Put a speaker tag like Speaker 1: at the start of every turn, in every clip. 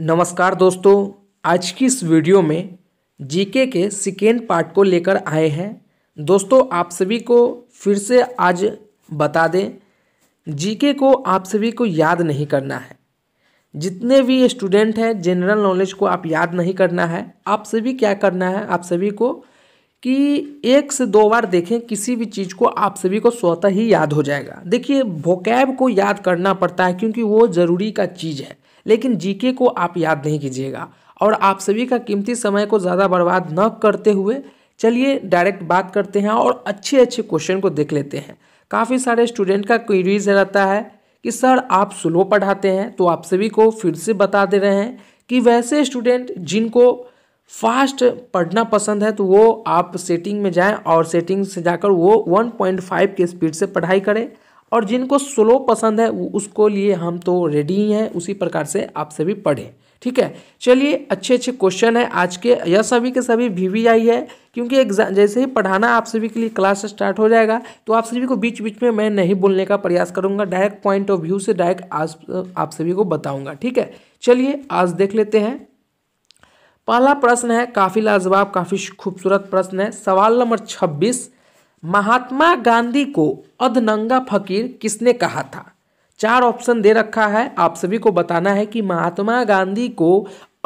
Speaker 1: नमस्कार दोस्तों आज की इस वीडियो में जीके के सेकेंड पार्ट को लेकर आए हैं दोस्तों आप सभी को फिर से आज बता दें जीके को आप सभी को याद नहीं करना है जितने भी स्टूडेंट हैं जनरल नॉलेज को आप याद नहीं करना है आप सभी क्या करना है आप सभी को कि एक से दो बार देखें किसी भी चीज़ को आप सभी को स्वतः ही याद हो जाएगा देखिए भोकैब को याद करना पड़ता है क्योंकि वो ज़रूरी का चीज़ है लेकिन जीके को आप याद नहीं कीजिएगा और आप सभी का कीमती समय को ज़्यादा बर्बाद न करते हुए चलिए डायरेक्ट बात करते हैं और अच्छे अच्छे क्वेश्चन को देख लेते हैं काफ़ी सारे स्टूडेंट का क्वेरीज रहता है कि सर आप स्लो पढ़ाते हैं तो आप सभी को फिर से बता दे रहे हैं कि वैसे स्टूडेंट जिनको फास्ट पढ़ना पसंद है तो वो आप सेटिंग में जाएं और सेटिंग से जाकर वो 1.5 के स्पीड से पढ़ाई करें और जिनको स्लो पसंद है उसको लिए हम तो रेडी ही हैं उसी प्रकार से आप सभी पढ़ें ठीक है चलिए अच्छे अच्छे क्वेश्चन है आज के यह सभी के सभी वी वी आई है क्योंकि एग्जाम जैसे ही पढ़ाना आप सभी के लिए क्लास स्टार्ट हो जाएगा तो आप सभी को बीच बीच में मैं नहीं बोलने का प्रयास करूंगा डायरेक्ट पॉइंट ऑफ व्यू से डायरेक्ट आज आप सभी को बताऊंगा ठीक है चलिए आज देख लेते हैं पहला प्रश्न है काफ़ी लाजवाब काफ़ी खूबसूरत प्रश्न है सवाल नंबर छब्बीस महात्मा गांधी को अधनंगा फकीर किसने कहा था चार ऑप्शन दे रखा है आप सभी को बताना है कि महात्मा गांधी को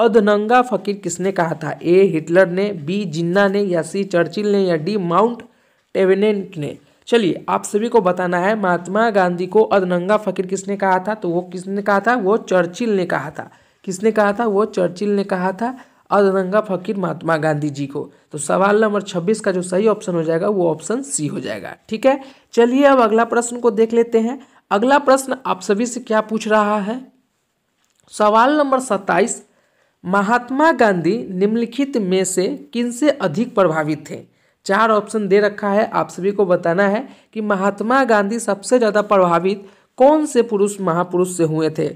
Speaker 1: अधनंगा फकीर किसने कहा था ए हिटलर ने बी जिन्ना ने या सी चर्चिल ने या डी माउंट टेवेनेंट ने चलिए आप सभी को बताना है महात्मा गांधी को अधनंगा फकीर किसने कहा था तो वो किसने कहा था वो चर्चिल ने कहा था किसने कहा था वो चर्चिल ने कहा था और रंगा फकीर महात्मा गांधी जी को तो सवाल नंबर छब्बीस का जो सही ऑप्शन हो जाएगा वो ऑप्शन सी हो जाएगा ठीक है चलिए अब अगला प्रश्न को देख लेते हैं अगला प्रश्न आप सभी से क्या पूछ रहा है सवाल नंबर सत्ताईस महात्मा गांधी निम्नलिखित में से किन से अधिक प्रभावित थे चार ऑप्शन दे रखा है आप सभी को बताना है कि महात्मा गांधी सबसे ज़्यादा प्रभावित कौन से पुरुष महापुरुष से हुए थे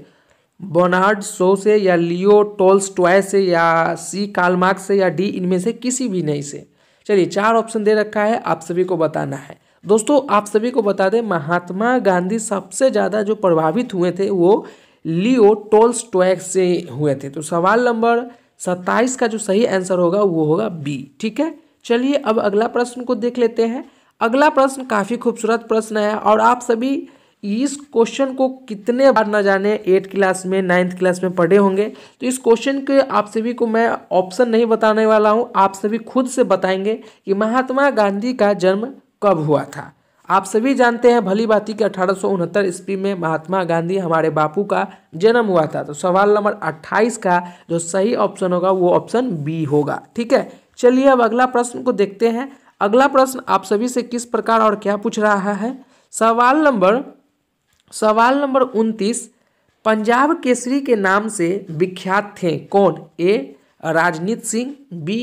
Speaker 1: बोनार्ड शो से या लियो टोल्स टॉय से या सी कालमार्क से या डी इनमें से किसी भी नहीं से चलिए चार ऑप्शन दे रखा है आप सभी को बताना है दोस्तों आप सभी को बता दें महात्मा गांधी सबसे ज़्यादा जो प्रभावित हुए थे वो लियो टोल्स से हुए थे तो सवाल नंबर सत्ताईस का जो सही आंसर होगा वो होगा बी ठीक है चलिए अब अगला प्रश्न को देख लेते हैं अगला प्रश्न काफ़ी खूबसूरत प्रश्न है और आप सभी इस क्वेश्चन को कितने बार ना जाने एट क्लास में नाइन्थ क्लास में पढ़े होंगे तो इस क्वेश्चन के आप सभी को मैं ऑप्शन नहीं बताने वाला हूँ आप सभी खुद से बताएंगे कि महात्मा गांधी का जन्म कब हुआ था आप सभी जानते हैं भली बात कि अठारह सौ उनहत्तर ईस्वी में महात्मा गांधी हमारे बापू का जन्म हुआ था तो सवाल नंबर अट्ठाईस का जो सही ऑप्शन होगा वो ऑप्शन बी होगा ठीक है चलिए अब अगला प्रश्न को देखते हैं अगला प्रश्न आप सभी से किस प्रकार और क्या पूछ रहा है सवाल नंबर सवाल नंबर उनतीस पंजाब केसरी के नाम से विख्यात थे कौन ए राजनीत सिंह बी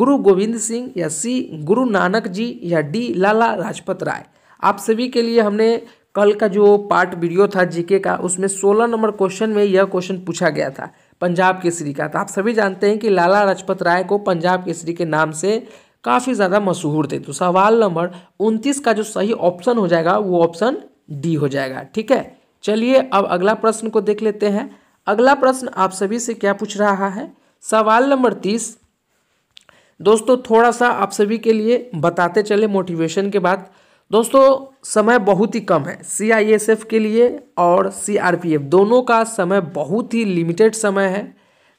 Speaker 1: गुरु गोविंद सिंह या सी गुरु नानक जी या डी लाला लाजपत राय आप सभी के लिए हमने कल का जो पार्ट वीडियो था जीके का उसमें सोलह नंबर क्वेश्चन में यह क्वेश्चन पूछा गया था पंजाब केसरी का तो आप सभी जानते हैं कि लाला लाजपत राय को पंजाब केसरी के नाम से काफ़ी ज़्यादा मशहूर थे तो सवाल नंबर उनतीस का जो सही ऑप्शन हो जाएगा वो ऑप्शन डी हो जाएगा ठीक है चलिए अब अगला प्रश्न को देख लेते हैं अगला प्रश्न आप सभी से क्या पूछ रहा है सवाल नंबर तीस दोस्तों थोड़ा सा आप सभी के लिए बताते चले मोटिवेशन के बाद दोस्तों समय बहुत ही कम है सी के लिए और सी दोनों का समय बहुत ही लिमिटेड समय है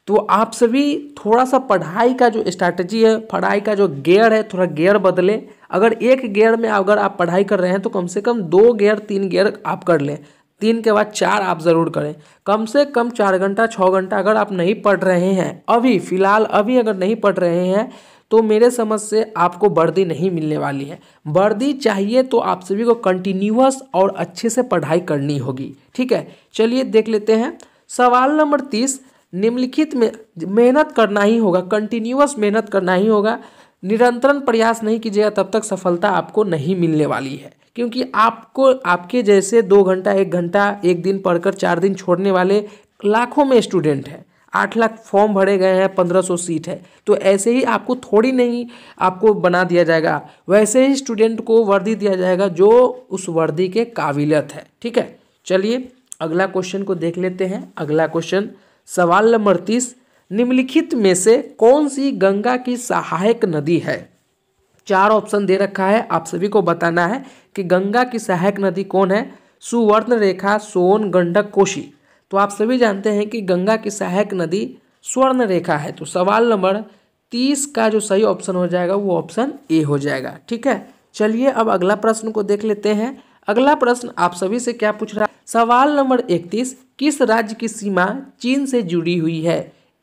Speaker 1: तो आप सभी थोड़ा सा पढ़ाई का जो स्ट्रैटेजी है पढ़ाई का जो गेयर है थोड़ा गेयर बदलें अगर एक गेयर में अगर आप पढ़ाई कर रहे हैं तो कम से कम दो गेयर तीन गेयर आप कर लें तीन के बाद चार आप ज़रूर करें कम से कम चार घंटा छः घंटा अगर आप नहीं पढ़ रहे हैं अभी फ़िलहाल अभी अगर नहीं पढ़ रहे हैं तो मेरे समझ से आपको वर्दी नहीं मिलने वाली है वर्दी चाहिए तो आप सभी को कंटिन्यूस और अच्छे से पढ़ाई करनी होगी ठीक है चलिए देख लेते हैं सवाल नंबर तीस निम्नलिखित में मेहनत करना ही होगा कंटिन्यूस मेहनत करना ही होगा निरंतरण प्रयास नहीं कीजिएगा तब तक सफलता आपको नहीं मिलने वाली है क्योंकि आपको आपके जैसे दो घंटा एक घंटा एक दिन पढ़कर चार दिन छोड़ने वाले लाखों में स्टूडेंट हैं आठ लाख फॉर्म भरे गए हैं पंद्रह सौ सीट है तो ऐसे ही आपको थोड़ी नहीं आपको बना दिया जाएगा वैसे ही स्टूडेंट को वर्दी दिया जाएगा जो उस वर्दी के काबिलियत है ठीक है चलिए अगला क्वेश्चन को देख लेते हैं अगला क्वेश्चन सवाल नंबर तीस निम्नलिखित में से कौन सी गंगा की सहायक नदी है चार ऑप्शन दे रखा है आप सभी को बताना है कि गंगा की सहायक नदी कौन है सुवर्ण रेखा सोन गंडक कोशी तो आप सभी जानते हैं कि गंगा की सहायक नदी स्वर्ण रेखा है तो सवाल नंबर तीस का जो सही ऑप्शन हो जाएगा वो ऑप्शन ए हो जाएगा ठीक है चलिए अब अगला प्रश्न को देख लेते हैं अगला प्रश्न आप सभी से क्या पूछ रहा है सवाल नंबर इकतीस किस राज्य की सीमा चीन से जुड़ी हुई है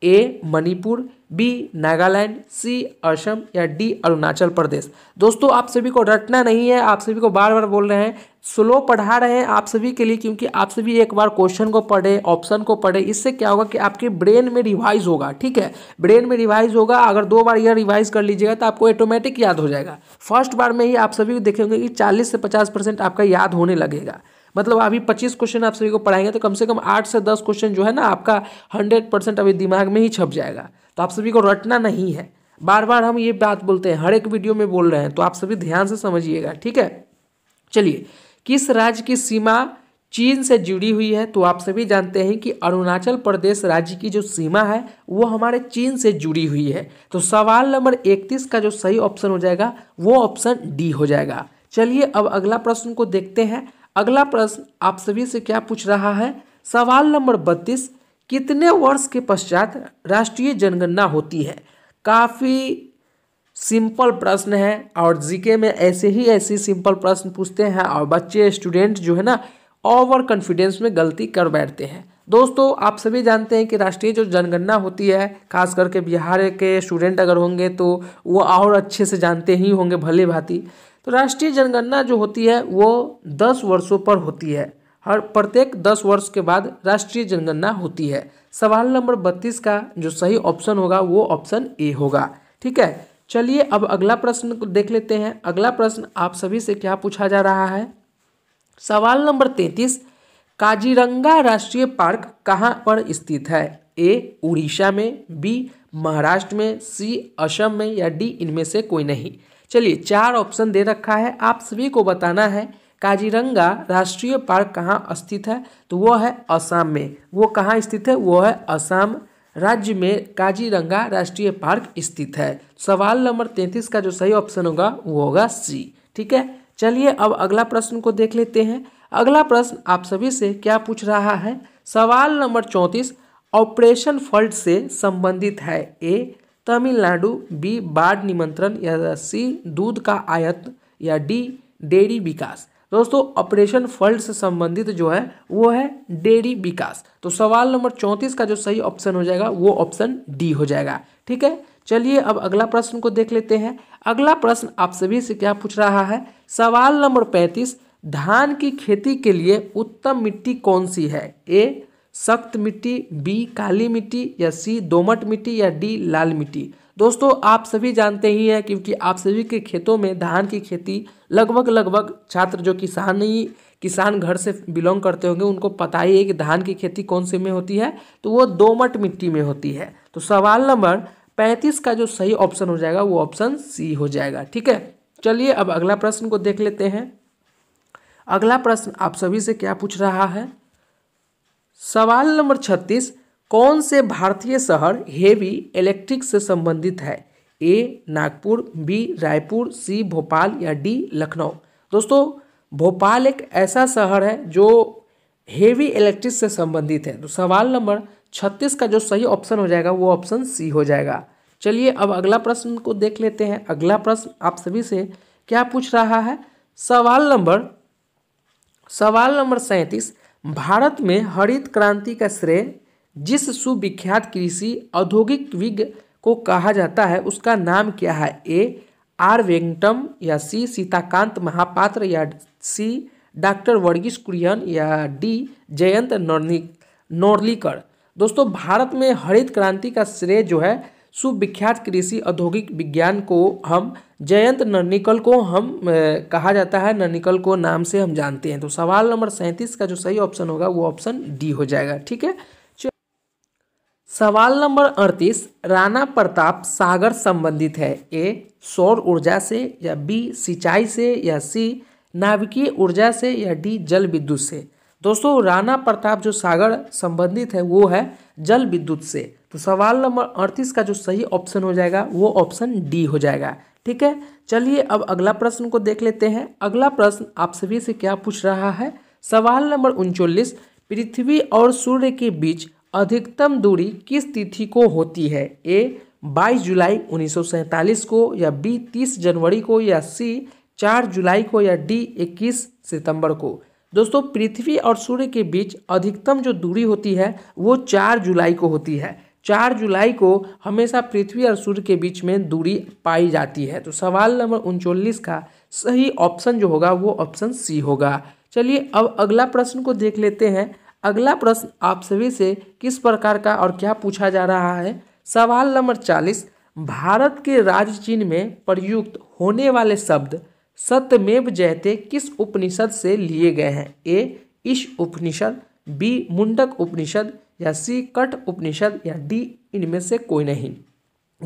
Speaker 1: A Manipur B Nagaland C Assam या डी अरुणाचल प्रदेश दोस्तों आप सभी को रटना नहीं है आप सभी को बार बार बोल रहे हैं स्लो पढ़ा रहे हैं आप सभी के लिए क्योंकि आप सभी एक बार क्वेश्चन को पढ़े ऑप्शन को पढ़े इससे क्या होगा कि आपके ब्रेन में रिवाइज होगा ठीक है ब्रेन में रिवाइज होगा अगर दो बार यह रिवाइज कर लीजिएगा तो आपको ऑटोमेटिक याद हो जाएगा फर्स्ट बार में ही आप सभी देखेंगे कि चालीस से पचास परसेंट आपका याद होने लगेगा मतलब अभी पच्चीस क्वेश्चन आप सभी को पढ़ाएंगे तो कम से कम आठ से दस क्वेश्चन जो है ना आपका हंड्रेड परसेंट अभी दिमाग में ही छप जाएगा तो आप सभी को रटना नहीं है बार बार हम ये बात बोलते हैं हर एक वीडियो में बोल रहे हैं तो आप सभी ध्यान से समझिएगा ठीक है चलिए किस राज्य की सीमा चीन से जुड़ी हुई है तो आप सभी जानते हैं कि अरुणाचल प्रदेश राज्य की जो सीमा है वो हमारे चीन से जुड़ी हुई है तो सवाल नंबर इकतीस का जो सही ऑप्शन हो जाएगा वो ऑप्शन डी हो जाएगा चलिए अब अगला प्रश्न को देखते हैं अगला प्रश्न आप सभी से क्या पूछ रहा है सवाल नंबर बत्तीस कितने वर्ष के पश्चात राष्ट्रीय जनगणना होती है काफ़ी सिंपल प्रश्न है और जीके में ऐसे ही ऐसे सिंपल प्रश्न पूछते हैं और बच्चे स्टूडेंट जो है ना ओवर कॉन्फिडेंस में गलती कर बैठते हैं दोस्तों आप सभी जानते हैं कि राष्ट्रीय जो जनगणना होती है खास करके बिहार के स्टूडेंट अगर होंगे तो वो और अच्छे से जानते ही होंगे भले भांति तो राष्ट्रीय जनगणना जो होती है वो दस वर्षों पर होती है हर प्रत्येक दस वर्ष के बाद राष्ट्रीय जनगणना होती है सवाल नंबर बत्तीस का जो सही ऑप्शन होगा वो ऑप्शन ए होगा ठीक है चलिए अब अगला प्रश्न को देख लेते हैं अगला प्रश्न आप सभी से क्या पूछा जा रहा है सवाल नंबर तैंतीस काजीरंगा राष्ट्रीय पार्क कहाँ पर स्थित है ए उड़ीसा में बी महाराष्ट्र में सी असम में या डी इनमें से कोई नहीं चलिए चार ऑप्शन दे रखा है आप सभी को बताना है काजीरंगा राष्ट्रीय पार्क कहाँ स्थित है तो वो है असम में वो कहाँ स्थित है वो है असम राज्य में काजीरंगा राष्ट्रीय पार्क स्थित है सवाल नंबर तैंतीस का जो सही ऑप्शन होगा वो होगा सी ठीक है चलिए अब अगला प्रश्न को देख लेते हैं अगला प्रश्न आप सभी से क्या पूछ रहा है सवाल नंबर चौंतीस ऑपरेशन फल्ट से संबंधित है ए तमिलनाडु बी बाढ़ निमंत्रण या सी दूध का आयत या डी डेयरी विकास दोस्तों ऑपरेशन फल्ड से संबंधित जो है वो है डेयरी विकास तो सवाल नंबर चौंतीस का जो सही ऑप्शन हो जाएगा वो ऑप्शन डी हो जाएगा ठीक है चलिए अब अगला प्रश्न को देख लेते हैं अगला प्रश्न आप सभी से क्या पूछ रहा है सवाल नंबर पैंतीस धान की खेती के लिए उत्तम मिट्टी कौन सी है ए सख्त मिट्टी बी काली मिट्टी या सी दोमट मिट्टी या डी लाल मिट्टी दोस्तों आप सभी जानते ही हैं क्योंकि आप सभी के खेतों में धान की खेती लगभग लगभग छात्र जो किसान ही किसान घर से बिलोंग करते होंगे उनको पता ही है कि धान की खेती कौन से में होती है तो वो दोमट मिट्टी में होती है तो सवाल नंबर पैंतीस का जो सही ऑप्शन हो जाएगा वो ऑप्शन सी हो जाएगा ठीक है चलिए अब अगला प्रश्न को देख लेते हैं अगला प्रश्न आप सभी से क्या पूछ रहा है सवाल नंबर छत्तीस कौन से भारतीय शहर हेवी इलेक्ट्रिक से संबंधित है A Nagpur B Raipur C Bhopal या डी लखनऊ दोस्तों भोपाल एक ऐसा शहर है जो हेवी इलेक्ट्रिक से संबंधित है तो सवाल नंबर छत्तीस का जो सही ऑप्शन हो जाएगा वो ऑप्शन सी हो जाएगा चलिए अब अगला प्रश्न को देख लेते हैं अगला प्रश्न आप सभी से क्या पूछ रहा है सवाल नंबर सवाल नंबर सैंतीस भारत में हरित क्रांति का श्रेय जिस सुविख्यात कृषि औद्योगिक विज्ञ को कहा जाता है उसका नाम क्या है ए आर वेंगटम या सी सीताकांत महापात्र या सी डॉक्टर वर्गीस कुरियन या डी जयंत नौर्निक नौर्लिकर दोस्तों भारत में हरित क्रांति का श्रेय जो है सुविख्यात कृषि औद्योगिक विज्ञान को हम जयंत नर्निकल को हम कहा जाता है नर्निकल को नाम से हम जानते हैं तो सवाल नंबर सैंतीस का जो सही ऑप्शन होगा वो ऑप्शन डी हो जाएगा ठीक है सवाल नंबर अड़तीस राणा प्रताप सागर संबंधित है ए सौर ऊर्जा से या बी सिंचाई से या सी नाभिकीय ऊर्जा से या डी जल विद्युत से दोस्तों राणा प्रताप जो सागर संबंधित है वो है जल विद्युत से तो सवाल नंबर अड़तीस का जो सही ऑप्शन हो जाएगा वो ऑप्शन डी हो जाएगा ठीक है चलिए अब अगला प्रश्न को देख लेते हैं अगला प्रश्न आप सभी से क्या पूछ रहा है सवाल नंबर उनचालीस पृथ्वी और सूर्य के बीच अधिकतम दूरी किस तिथि को होती है ए 22 जुलाई उन्नीस को या बी 30 जनवरी को या सी 4 जुलाई को या डी 21 सितंबर को दोस्तों पृथ्वी और सूर्य के बीच अधिकतम जो दूरी होती है वो 4 जुलाई को होती है चार जुलाई को हमेशा पृथ्वी और सूर्य के बीच में दूरी पाई जाती है तो सवाल नंबर उनचालीस का सही ऑप्शन जो होगा वो ऑप्शन सी होगा चलिए अब अगला प्रश्न को देख लेते हैं अगला प्रश्न आप सभी से किस प्रकार का और क्या पूछा जा रहा है सवाल नंबर चालीस भारत के राज चिन्ह में प्रयुक्त होने वाले शब्द सत्यमेव जयते किस उपनिषद से लिए गए हैं ए इस उपनिषद बी मुंडक उपनिषद या सी कट उपनिषद या डी इनमें से कोई नहीं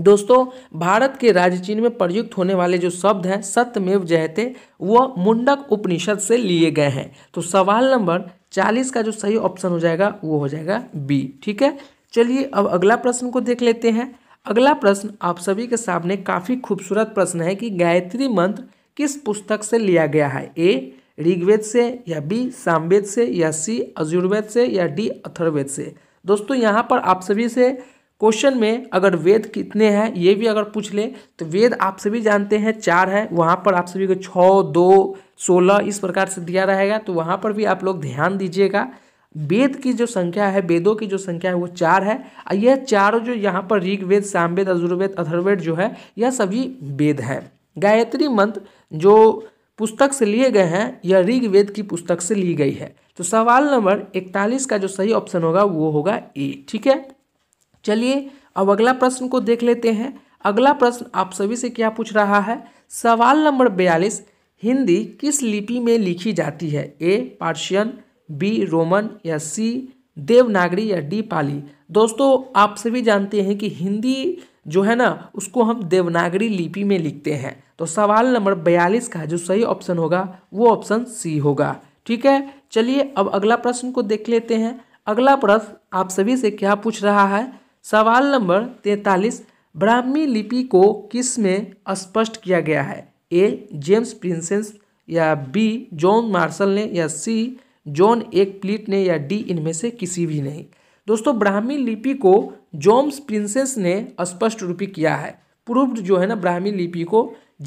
Speaker 1: दोस्तों भारत के राज्य चीन में प्रयुक्त होने वाले जो शब्द हैं सत्यमेव जयते वह मुंडक उपनिषद से लिए गए हैं तो सवाल नंबर चालीस का जो सही ऑप्शन हो जाएगा वो हो जाएगा बी ठीक है चलिए अब अगला प्रश्न को देख लेते हैं अगला प्रश्न आप सभी के सामने काफ़ी खूबसूरत प्रश्न है कि गायत्री मंत्र किस पुस्तक से लिया गया है ए ऋग्वेद से या बी सामवेद से या सी अजुर्वेद से या डी अथर्वेद से दोस्तों यहाँ पर आप सभी से क्वेश्चन में अगर वेद कितने हैं ये भी अगर पूछ ले तो वेद आप सभी जानते हैं चार है वहाँ पर आप सभी को छः दो सोलह इस प्रकार से दिया रहेगा तो वहाँ पर भी आप लोग ध्यान दीजिएगा वेद की जो संख्या है वेदों की जो संख्या है वो चार है और यह चारों जो यहाँ पर ऋग्वेद सामवेद अजुर्वेद अथर्वेद जो है यह सभी वेद है गायत्री मंत्र जो पुस्तक से लिए गए हैं या ऋग्वेद की पुस्तक से ली गई है तो सवाल नंबर इकतालीस का जो सही ऑप्शन होगा वो होगा ए ठीक है चलिए अब अगला प्रश्न को देख लेते हैं अगला प्रश्न आप सभी से क्या पूछ रहा है सवाल नंबर बयालीस हिंदी किस लिपि में लिखी जाती है ए पार्शियन बी रोमन या सी देवनागरी या डी पाली दोस्तों आप सभी जानते हैं कि हिंदी जो है ना उसको हम देवनागरी लिपि में लिखते हैं तो सवाल नंबर बयालीस का जो सही ऑप्शन होगा वो ऑप्शन सी होगा ठीक है चलिए अब अगला प्रश्न को देख लेते हैं अगला प्रश्न आप सभी से क्या पूछ रहा है सवाल नंबर तैंतालीस ब्राह्मी लिपि को किस में स्पष्ट किया गया है ए जेम्स प्रिंसेंस या बी जॉन मार्शल ने या सी जॉन एक प्लीट ने या डी इनमें से किसी भी नहीं दोस्तों ब्राह्मी लिपि को जोम्स प्रिंसेस ने स्पष्ट रूपी किया है प्रूव्ड जो है ना ब्राह्मी लिपि को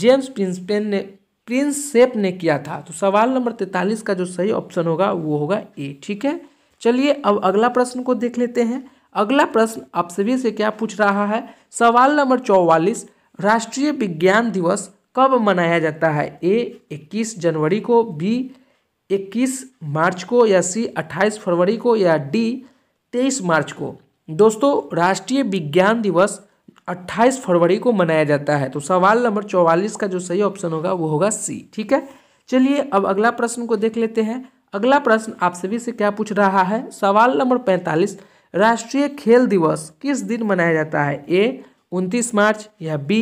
Speaker 1: जेम्स प्रिंसपेन ने प्रिंस सेप ने किया था तो सवाल नंबर तैंतालीस का जो सही ऑप्शन होगा वो होगा ए ठीक है चलिए अब अगला प्रश्न को देख लेते हैं अगला प्रश्न आप सभी से क्या पूछ रहा है सवाल नंबर चौवालीस राष्ट्रीय विज्ञान दिवस कब मनाया जाता है ए 21 जनवरी को बी 21 मार्च को या सी 28 फरवरी को या डी तेईस मार्च को दोस्तों राष्ट्रीय विज्ञान दिवस 28 फरवरी को मनाया जाता है तो सवाल नंबर 44 का जो सही ऑप्शन होगा वो होगा सी ठीक है चलिए अब अगला प्रश्न को देख लेते हैं अगला प्रश्न आप सभी से क्या पूछ रहा है सवाल नंबर 45 राष्ट्रीय खेल दिवस किस दिन मनाया जाता है ए उनतीस मार्च या बी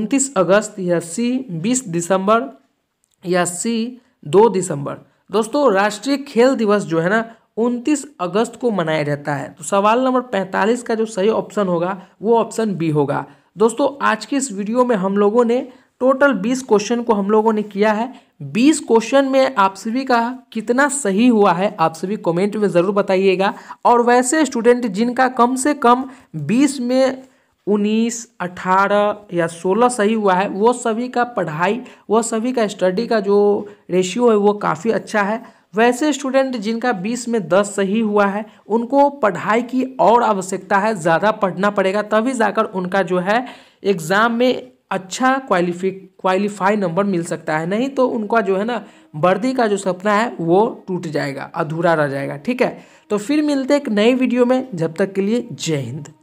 Speaker 1: उनतीस अगस्त या सी बीस दिसंबर या सी दो दिसंबर दोस्तों राष्ट्रीय खेल दिवस जो है ना उनतीस अगस्त को मनाया जाता है तो सवाल नंबर पैंतालीस का जो सही ऑप्शन होगा वो ऑप्शन बी होगा दोस्तों आज के इस वीडियो में हम लोगों ने टोटल बीस क्वेश्चन को हम लोगों ने किया है बीस क्वेश्चन में आप सभी का कितना सही हुआ है आप सभी कमेंट में ज़रूर बताइएगा और वैसे स्टूडेंट जिनका कम से कम बीस में उन्नीस अठारह या सोलह सही हुआ है वो सभी का पढ़ाई वो सभी का स्टडी का जो रेशियो है वो काफ़ी अच्छा है वैसे स्टूडेंट जिनका 20 में 10 सही हुआ है उनको पढ़ाई की और आवश्यकता है ज़्यादा पढ़ना पड़ेगा तभी जाकर उनका जो है एग्ज़ाम में अच्छा क्वालिफिक क्वालिफाई नंबर मिल सकता है नहीं तो उनका जो है ना वर्दी का जो सपना है वो टूट जाएगा अधूरा रह जाएगा ठीक है तो फिर मिलते एक नए वीडियो में जब तक के लिए जय हिंद